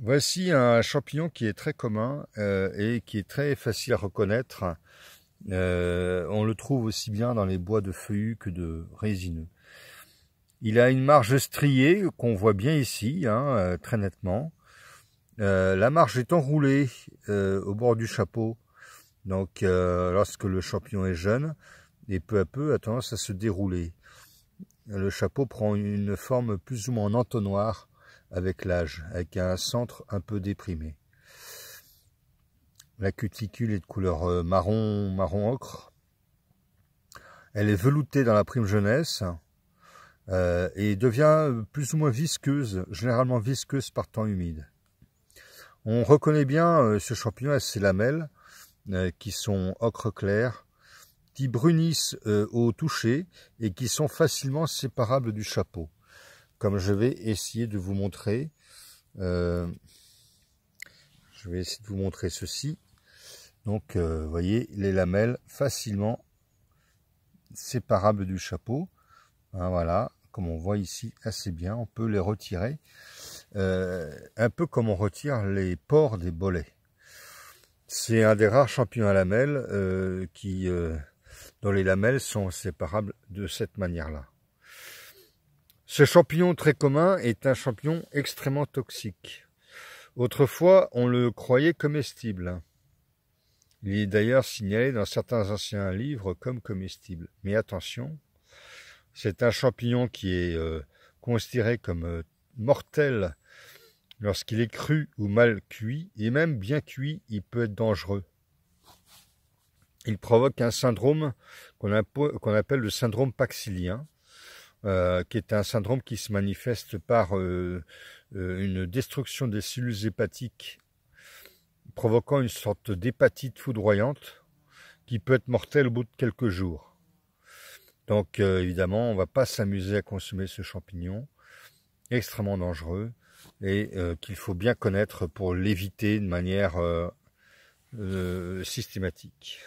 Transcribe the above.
Voici un champignon qui est très commun euh, et qui est très facile à reconnaître. Euh, on le trouve aussi bien dans les bois de feuillus que de résineux. Il a une marge striée qu'on voit bien ici, hein, euh, très nettement. la marge est enroulée au bord du chapeau, donc lorsque le champignon est jeune, et peu à peu a tendance à se dérouler. Le chapeau prend une forme plus ou moins en entonnoir, avec l'âge, avec un centre un peu déprimé. La cuticule est de couleur euh, marron, marron ocre. Elle est veloutée dans la prime jeunesse euh, et devient plus ou moins visqueuse, généralement visqueuse par temps humide. On reconnaît bien euh, ce champignon à ses lamelles qui sont ocre clair, qui brunissent au toucher et qui sont facilement séparables du chapeau comme je vais essayer de vous montrer. Euh, je vais essayer de vous montrer ceci. Donc, euh, vous voyez, les lamelles facilement séparables du chapeau. Hein, voilà, comme on voit ici assez bien, on peut les retirer. Euh, un peu comme on retire les pores des bolets. C'est un des rares champignons à lamelles qui, dont les lamelles sont séparables de cette manière-là. Ce champignon très commun est un champignon extrêmement toxique. Autrefois, on le croyait comestible. Il est d'ailleurs signalé dans certains anciens livres comme comestible. Mais attention, c'est un champignon qui est euh, considéré comme euh, mortel lorsqu'il est cru ou mal cuit, et même bien cuit, il peut être dangereux. Il provoque un syndrome qu'on appelle le syndrome paxilien, euh, qui est un syndrome qui se manifeste par euh, euh, une destruction des cellules hépatiques, provoquant une sorte d'hépatite foudroyante qui peut être mortelle au bout de quelques jours. Donc évidemment, on ne va pas s'amuser à consommer ce champignon, extrêmement dangereux, et qu'il faut bien connaître pour l'éviter de manière systématique.